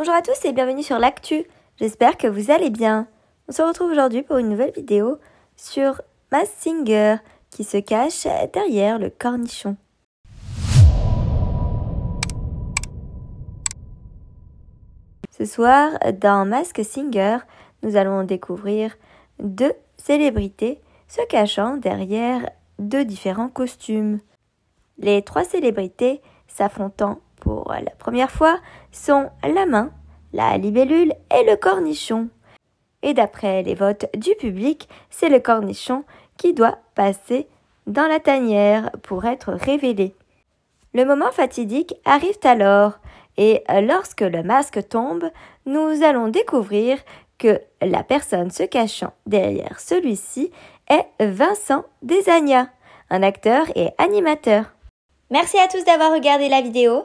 Bonjour à tous et bienvenue sur l'actu. J'espère que vous allez bien. On se retrouve aujourd'hui pour une nouvelle vidéo sur Mask Singer qui se cache derrière le cornichon. Ce soir, dans Mask Singer, nous allons découvrir deux célébrités se cachant derrière deux différents costumes. Les trois célébrités s'affrontant pour la première fois sont la main, la libellule et le cornichon. Et d'après les votes du public, c'est le cornichon qui doit passer dans la tanière pour être révélé. Le moment fatidique arrive alors et lorsque le masque tombe, nous allons découvrir que la personne se cachant derrière celui-ci est Vincent Desagna, un acteur et animateur. Merci à tous d'avoir regardé la vidéo.